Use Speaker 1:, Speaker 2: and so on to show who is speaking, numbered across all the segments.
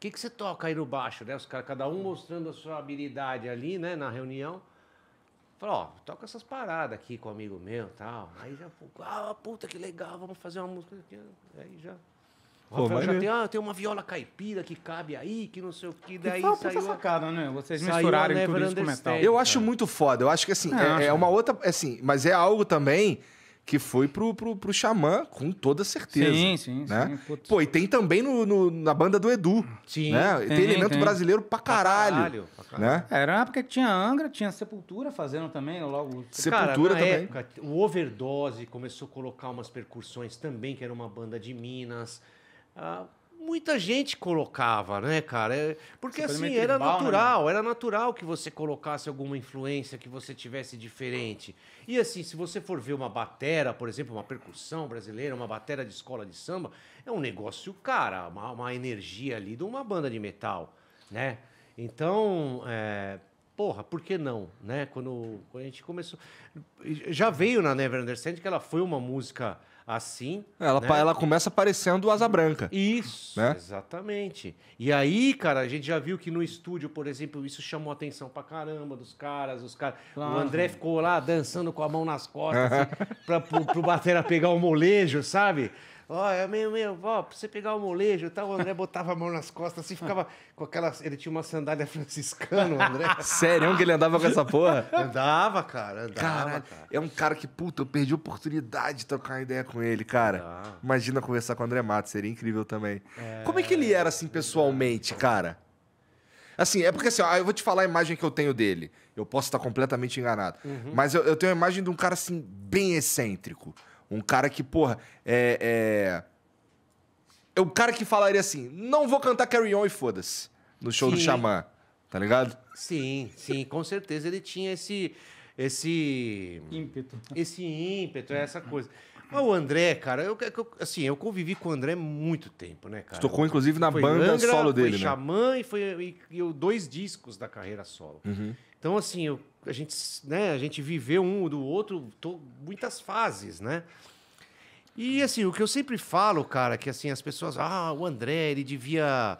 Speaker 1: que, que você toca aí no baixo, né? Os caras, cada um mostrando a sua habilidade ali, né, na reunião. Falou, ó, toca essas paradas aqui com um amigo meu e tal. Aí já, ah, puta, que legal, vamos fazer uma música. aqui Aí já. Pô, Rafael já tem, ah, tem uma viola caipira que cabe aí, que não sei o que. Daí que saiu. sacada, né? Vocês misturarem tudo isso com metal. Eu
Speaker 2: acho
Speaker 3: muito foda. Eu acho que, assim, é, é, é uma outra. Assim, mas é algo também que foi pro, pro, pro Xamã, com toda certeza. Sim, sim, né? sim. Pô, e tem também no, no, na banda do Edu.
Speaker 2: Sim. Né? Tem, tem elemento tem. brasileiro pra caralho. Pra caralho, pra caralho. Né? É, era uma época que tinha Angra, tinha Sepultura fazendo também, logo. Sepultura Cara, também. Época, o Overdose começou a colocar umas
Speaker 1: percussões também, que era uma banda de Minas. Ah, muita gente colocava, né, cara? É, porque é assim, era tribal, né, natural, né? era natural que você colocasse alguma influência que você tivesse diferente. E assim, se você for ver uma batera, por exemplo, uma percussão brasileira, uma batera de escola de samba, é um negócio, cara, uma, uma energia ali de uma banda de metal, né? Então, é, porra, por que não, né? Quando, quando a gente começou... Já veio na Never Understand que ela foi uma música assim. Ela, né? ela começa
Speaker 3: parecendo asa branca. Isso, né?
Speaker 1: exatamente. E aí, cara, a gente já viu que no estúdio, por exemplo, isso chamou atenção pra caramba dos caras. Os caras claro. O André ficou lá dançando com a mão nas costas, assim, pra, pro, pro batera pegar o
Speaker 3: molejo, sabe?
Speaker 1: Olha, é meu, meu, ó, pra você pegar o molejo tal, o André botava a mão nas costas assim, ficava com aquela. Ele tinha uma sandália franciscana, o André. Sério é que
Speaker 3: ele andava com essa porra? Andava, cara, andava. Caralho, cara. É um cara que, puta, eu perdi a oportunidade de trocar uma ideia com ele, cara. Ah. Imagina conversar com o André Matos, seria incrível também. É... Como é que ele era, assim, pessoalmente, cara? Assim, é porque assim, ó, eu vou te falar a imagem que eu tenho dele. Eu posso estar completamente enganado. Uhum. Mas eu, eu, tenho a imagem de um cara, assim, bem excêntrico. Um cara que, porra, é. É, é um cara que falaria assim: não vou cantar Carry On e foda-se no show sim. do Xamã, tá ligado? Sim, sim, com certeza ele tinha
Speaker 1: esse. Esse. ímpeto. Esse ímpeto, essa coisa. Mas o André, cara, eu, eu, assim, eu convivi com o André muito tempo, né, cara? Tocou, inclusive, na foi banda Angra, solo dele, foi né? Xamã e foi e, e dois discos da carreira solo. Uhum. Então, assim, eu, a, gente, né, a gente viveu um do outro tô, muitas fases, né? E, assim, o que eu sempre falo, cara, que, assim, as pessoas... Ah, o André, ele devia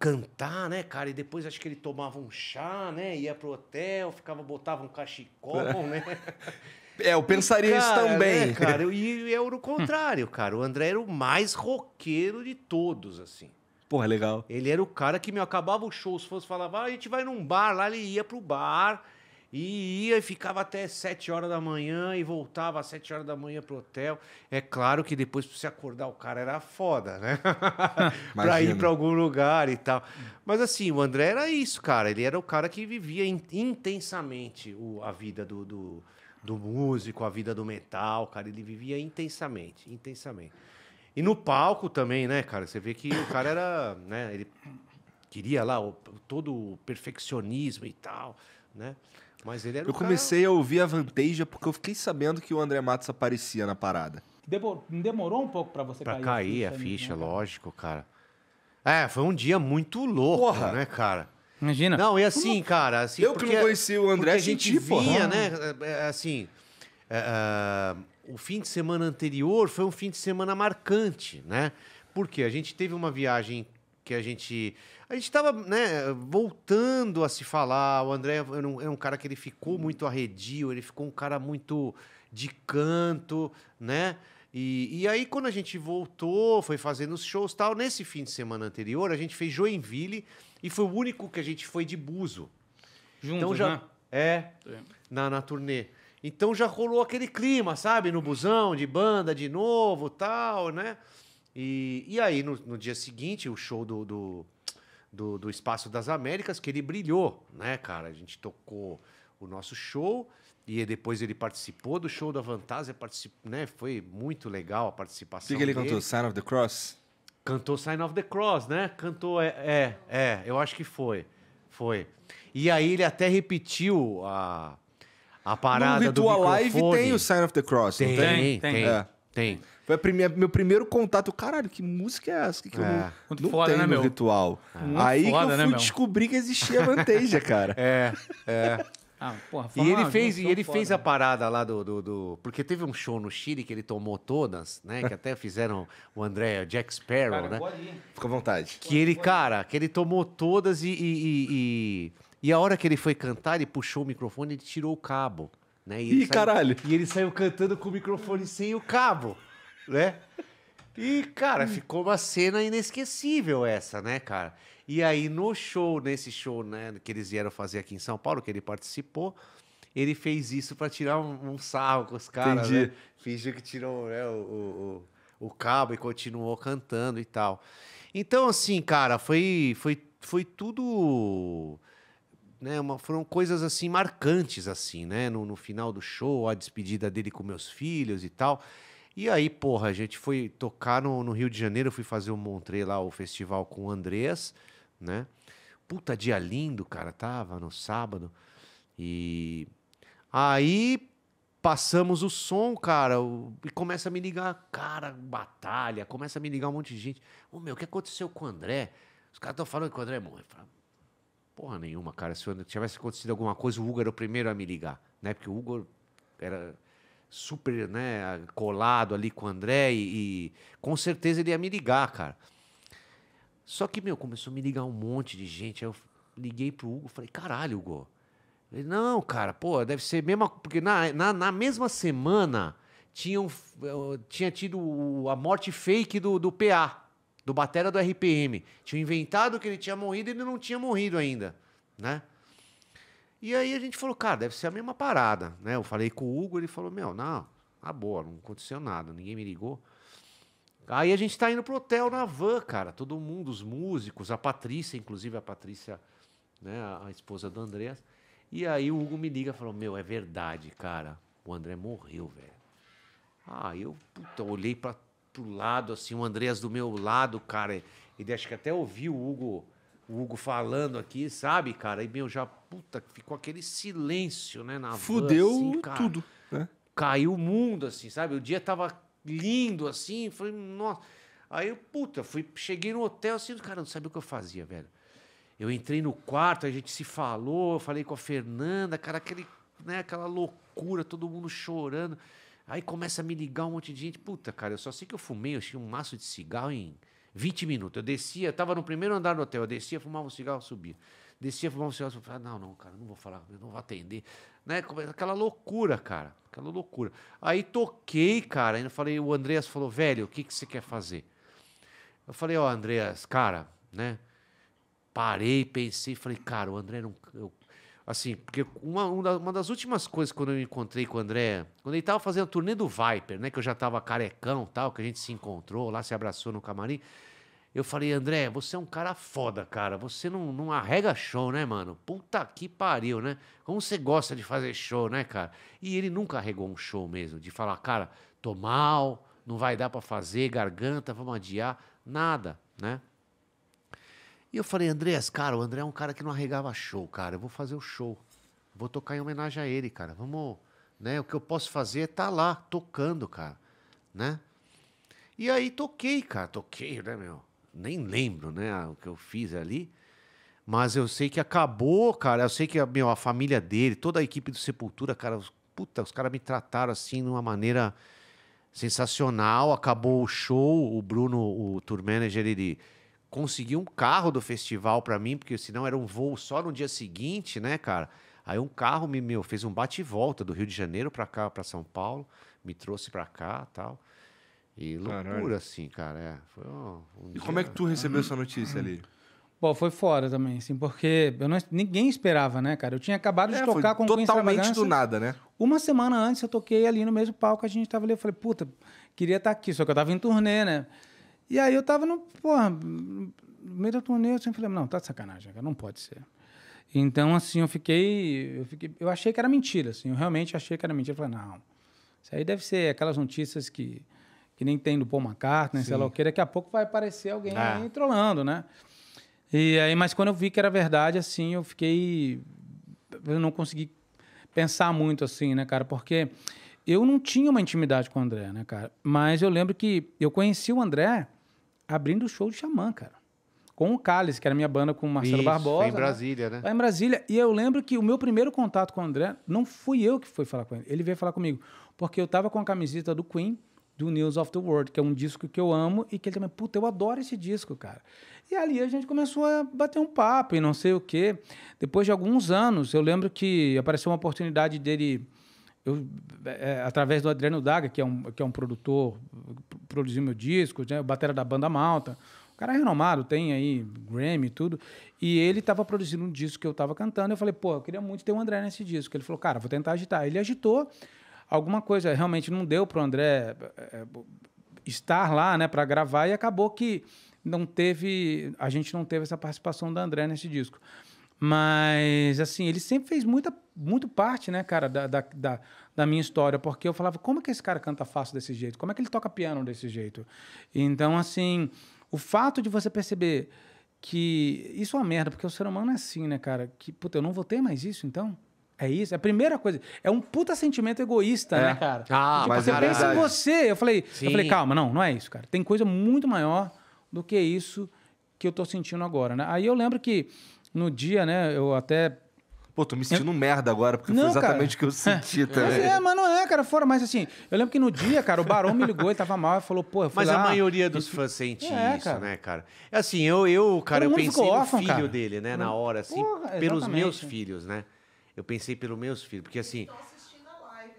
Speaker 1: cantar, né, cara? E depois acho que ele tomava um chá, né? Ia pro hotel, ficava, botava um cachecol, é. né? É, eu pensaria e, cara, isso também. Né, cara, e, e era é o contrário, cara. O André era o mais roqueiro de todos, assim. Porra, legal. Ele era o cara que, me acabava o show, os fãs falavam, ah, a gente vai num bar, lá ele ia pro bar, e ia e ficava até 7 horas da manhã e voltava às 7 horas da manhã pro hotel. É claro que depois pra você acordar o cara era foda, né? pra ir pra algum lugar e tal. Mas assim, o André era isso, cara. Ele era o cara que vivia intensamente o, a vida do, do, do músico, a vida do metal, cara. Ele vivia intensamente, intensamente. E no palco também, né, cara? Você vê que o cara era. Né, ele queria lá o, todo o perfeccionismo e tal, né? Mas ele era Eu
Speaker 3: comecei cara... a ouvir a Vanteja porque eu fiquei sabendo que o André Matos aparecia na parada.
Speaker 2: Demorou um pouco para você pra cair, assim, cair a ficha, a
Speaker 3: ficha né? lógico, cara. É, foi um dia
Speaker 1: muito louco, porra. né, cara? Imagina. Não, e assim, Como... cara... Assim, eu porque, que não conheci o André, a gente, gente vinha, porra. né? É, é, assim... Uh, o fim de semana anterior foi um fim de semana marcante, né? Porque a gente teve uma viagem que a gente a gente estava né, voltando a se falar. O André é um, cara que ele ficou muito arredio, ele ficou um cara muito de canto, né? E, e aí quando a gente voltou, foi fazendo os shows tal. Nesse fim de semana anterior a gente fez Joinville e foi o único que a gente foi de buzo. Juntos, então já né? é, é. na na turnê. Então já rolou aquele clima, sabe? No busão, de banda de novo tal, né? E, e aí, no, no dia seguinte, o show do, do, do, do Espaço das Américas, que ele brilhou, né, cara? A gente tocou o nosso show e depois ele participou do show da Fantasia, né? Foi muito legal a participação. O que, ele cantou? Sign of the Cross? Cantou Sign of the Cross, né? Cantou, é, é, é eu acho que foi. Foi. E aí ele até repetiu a
Speaker 3: a parada no Ritual do microfone... Live tem o Sign of the Cross, tem? Tem, tem. tem. É. tem. Foi primeira, meu primeiro contato. Caralho, que música é essa? Que, que é. eu não, Muito não foda, né, meu? ritual. É. Aí foda, que eu né, fui né, descobrir que existia Vanteja, cara. é,
Speaker 2: é. Ah, porra,
Speaker 3: e ele fez, e ele fez
Speaker 1: a né? parada lá do, do, do, Porque teve um show no Chile que ele tomou todas, né? Que até fizeram o André o Jack Sparrow, cara, né? Fica à vontade. Que ele, cara, que ele tomou todas e, e, e, e e a hora que ele foi cantar, ele puxou o microfone e tirou o cabo. Né? E Ih, saiu, caralho! E ele saiu cantando com o microfone sem o cabo, né? E, cara, ficou uma cena inesquecível essa, né, cara? E aí, no show, nesse show né, que eles vieram fazer aqui em São Paulo, que ele participou, ele fez isso para tirar um, um, sarro com os caras, né? Fingiu que tirou né, o, o, o cabo e continuou cantando e tal. Então, assim, cara, foi, foi, foi tudo né, uma, foram coisas assim marcantes assim, né, no, no final do show, a despedida dele com meus filhos e tal. E aí, porra, a gente foi tocar no, no Rio de Janeiro, fui fazer o um lá, o festival com o Andrés, né? Puta dia lindo, cara, tava no sábado. E aí passamos o som, cara, e começa a me ligar, cara, batalha, começa a me ligar um monte de gente. Ô, oh, meu, o que aconteceu com o André? Os caras estão falando que o André é morreu. Porra nenhuma, cara. Se tivesse acontecido alguma coisa, o Hugo era o primeiro a me ligar, né? Porque o Hugo era super né, colado ali com o André e, e com certeza ele ia me ligar, cara. Só que, meu, começou a me ligar um monte de gente. Aí eu liguei pro Hugo falei, caralho, Hugo. Falei, não, cara, pô, deve ser mesma. Porque na, na, na mesma semana tinham, eh, tinha tido a morte fake do, do PA do batera do RPM. Tinha inventado que ele tinha morrido e ele não tinha morrido ainda, né? E aí a gente falou, cara, deve ser a mesma parada, né? Eu falei com o Hugo, ele falou, meu, não, a boa, não aconteceu nada, ninguém me ligou. Aí a gente tá indo pro hotel na van, cara, todo mundo, os músicos, a Patrícia, inclusive a Patrícia, né, a esposa do André, E aí o Hugo me liga e falou, meu, é verdade, cara, o André morreu, velho. Ah, eu puta, olhei para pro lado, assim, o Andreas do meu lado, cara. Ele acho que até ouviu o Hugo, o Hugo falando aqui, sabe, cara? E meu, já, puta, ficou aquele silêncio, né? Na Fudeu van, assim, cara. tudo, né? Caiu o mundo, assim, sabe? O dia tava lindo, assim, foi, nossa. Aí, eu, puta, fui, cheguei no hotel, assim, cara, não sabia o que eu fazia, velho. Eu entrei no quarto, a gente se falou, eu falei com a Fernanda, cara, aquele, né, aquela loucura, todo mundo chorando. Aí começa a me ligar um monte de gente. Puta, cara, eu só sei que eu fumei, eu tinha um maço de cigarro em 20 minutos. Eu descia, tava no primeiro andar do hotel, eu descia, fumava um cigarro, subia. Descia, fumava um cigarro, subia. Ah, não, não, cara, não vou falar, não vou atender. Né? Aquela loucura, cara, aquela loucura. Aí toquei, cara, ainda falei, o Andreas falou, velho, o que, que você quer fazer? Eu falei, ó, oh, Andreas, cara, né? Parei, pensei, falei, cara, o André, não, eu Assim, porque uma, uma das últimas coisas quando eu encontrei com o André, quando ele estava fazendo a turnê do Viper, né? Que eu já estava carecão tal, que a gente se encontrou lá, se abraçou no camarim. Eu falei, André, você é um cara foda, cara. Você não, não arrega show, né, mano? Puta que pariu, né? Como você gosta de fazer show, né, cara? E ele nunca arregou um show mesmo, de falar, cara, tô mal, não vai dar para fazer, garganta, vamos adiar, nada, né? E eu falei, Andrés, cara, o André é um cara que não arregava show, cara. Eu vou fazer o show. Vou tocar em homenagem a ele, cara. Vamos, né? O que eu posso fazer é estar tá lá, tocando, cara, né? E aí toquei, cara. Toquei, né, meu? Nem lembro, né, o que eu fiz ali. Mas eu sei que acabou, cara. Eu sei que meu, a família dele, toda a equipe do Sepultura, cara, os, puta, os caras me trataram assim de uma maneira sensacional. Acabou o show, o Bruno, o tour manager, ele consegui um carro do festival para mim, porque senão era um voo só no dia seguinte, né, cara? Aí um carro me meu, fez um bate e volta do Rio de Janeiro para cá, para São Paulo, me trouxe para cá, tal.
Speaker 2: E loucura Caralho.
Speaker 3: assim, cara, é. Foi um, um e dia... como é que tu recebeu ah. essa notícia ali?
Speaker 2: Bom, foi fora também, assim, porque eu não, ninguém esperava, né, cara? Eu tinha acabado de é, tocar com totalmente do nada, né? Uma semana antes eu toquei ali no mesmo palco, a gente tava ali, eu falei, puta, queria estar tá aqui, só que eu tava em turnê, né? E aí eu tava no, porra, no meio da turnê, eu sempre falei, não, tá de sacanagem, cara, não pode ser. Então, assim, eu fiquei, eu fiquei, eu achei que era mentira, assim, eu realmente achei que era mentira. Eu falei, não, isso aí deve ser aquelas notícias que, que nem tem do Paul McCartney, Sim. sei lá o que, daqui a pouco vai aparecer alguém ah. aí trolando, né? E aí, mas quando eu vi que era verdade, assim, eu fiquei, eu não consegui pensar muito, assim, né, cara, porque eu não tinha uma intimidade com o André, né, cara? Mas eu lembro que eu conheci o André abrindo o show de Xamã, cara. Com o Cálice, que era minha banda com o Marcelo Isso, Barbosa. em né? Brasília, né? né? em Brasília. E eu lembro que o meu primeiro contato com o André não fui eu que fui falar com ele. Ele veio falar comigo. Porque eu tava com a camiseta do Queen, do News of the World, que é um disco que eu amo e que ele também, puta, eu adoro esse disco, cara. E ali a gente começou a bater um papo e não sei o quê. Depois de alguns anos, eu lembro que apareceu uma oportunidade dele eu, é, é, através do Adriano Daga, que é um, que é um produtor, produziu meu disco, né, o batera da banda Malta. O cara é renomado, tem aí Grammy e tudo. E ele estava produzindo um disco que eu estava cantando. Eu falei, pô, eu queria muito ter o um André nesse disco. Ele falou, cara, vou tentar agitar. Ele agitou. Alguma coisa realmente não deu para o André é, é, estar lá, né, para gravar. E acabou que não teve, a gente não teve essa participação do André nesse disco. Mas, assim, ele sempre fez muita, muito parte, né, cara, da, da, da, da minha história, porque eu falava, como é que esse cara canta fácil desse jeito? Como é que ele toca piano desse jeito? Então, assim, o fato de você perceber que isso é uma merda, porque o ser humano é assim, né, cara? Que, puta, eu não vou ter mais isso, então? É isso, é a primeira coisa. É um puta sentimento egoísta, né, é. né, cara? Ah, tipo, mas você é pensa em você. Eu falei, Sim. eu falei, calma, não, não é isso, cara. Tem coisa muito maior do que isso que eu tô sentindo agora, né? Aí eu lembro que no dia, né? Eu até. Pô, tô me sentindo eu... merda agora, porque não, foi exatamente o que eu é, senti também. Mas É, mas não é, cara, fora. Mas assim, eu lembro que no dia, cara, o Barão me ligou, ele tava mal, e falou, pô, eu fui Mas lá, a maioria
Speaker 1: dos fãs sente é, isso, cara. né, cara? É Assim, eu, eu cara, eu pensei órfão, no filho cara. dele, né, na uhum. hora, assim, Porra, pelos meus filhos, né? Eu pensei pelos meus filhos, porque assim. assistindo a live,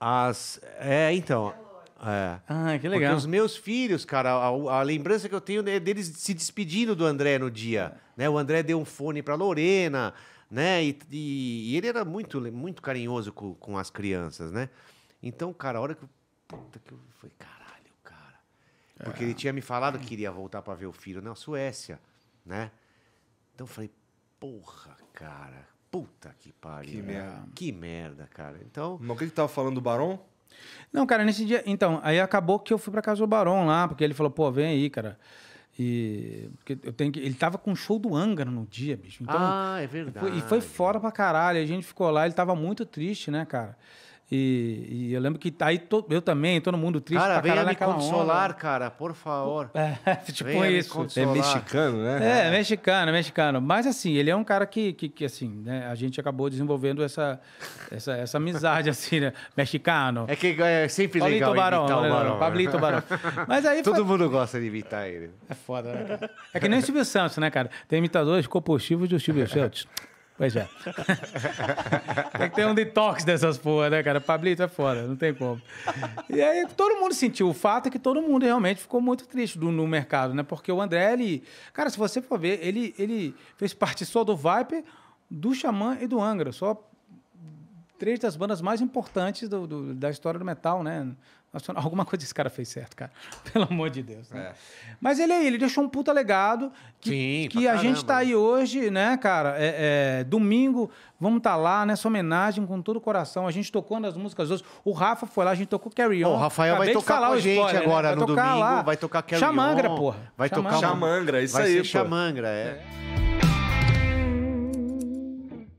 Speaker 1: As, é, então. É. Ah, que legal. Porque os meus filhos, cara, a, a, lembrança que eu tenho é deles se despedindo do André no dia. Né? O André deu um fone para Lorena, né? E, e, e, ele era muito, muito carinhoso com, com as crianças, né? Então, cara, a hora que eu. Puta que eu. Falei, caralho, cara. Porque é. ele tinha me falado que iria voltar para ver o filho na Suécia, né? Então eu falei, porra, cara. Puta que pariu. Que merda. Que merda,
Speaker 2: cara. Então. Mas o que que tava falando do Barão? Não, cara, nesse dia. Então, aí acabou que eu fui pra casa do Barão lá, porque ele falou, pô, vem aí, cara. E. Porque eu tenho que... Ele tava com show do Angra no dia, bicho. Então, ah, é verdade. E foi fora pra caralho. A gente ficou lá, ele tava muito triste, né, cara? E, e, eu lembro que aí todo eu também, todo mundo triste cara, pra venha me consolar,
Speaker 1: onda. cara, por favor. É, tipo venha isso. É mexicano, né? É, é
Speaker 2: mexicano, é mexicano. Mas assim, ele é um cara que, que, que assim, né? A gente acabou desenvolvendo essa, essa, essa amizade, assim, né? Mexicano. É que é, é sempre Pablito legal Barão, imitar o né? Barão. Né? Pablito Barão. Mas aí... Todo foi... mundo gosta de imitar ele. É foda, né, cara? É que nem o Silvio Santos, né, cara? Tem imitadores compulsivos do Silvio Santos. Pois é. tem que ter um detox dessas porra, né, cara? Pablito é foda, não tem como. E aí todo mundo sentiu. O fato é que todo mundo realmente ficou muito triste no mercado, né? Porque o André, ele. Cara, se você for ver, ele, ele fez parte só do Viper, do Xamã e do Angra. Só três das bandas mais importantes do, do, da história do metal, né? alguma coisa esse cara fez certo, cara. Pelo amor de Deus. Né? É. Mas ele aí, é ele deixou um puta legado que, Sim, que a gente tá aí hoje, né, cara? É, é, domingo, vamos tá lá nessa né? homenagem com todo o coração. A gente tocou nas músicas hoje. O Rafa foi lá, a gente tocou Carry On. o Rafael Acabei vai tocar com a gente spoiler, né? agora né? no domingo. Lá. Vai tocar Carry Chamangra, On. Xamangra, porra. Vai Chamangra. tocar Xamangra, isso vai aí, ser pô. é. é.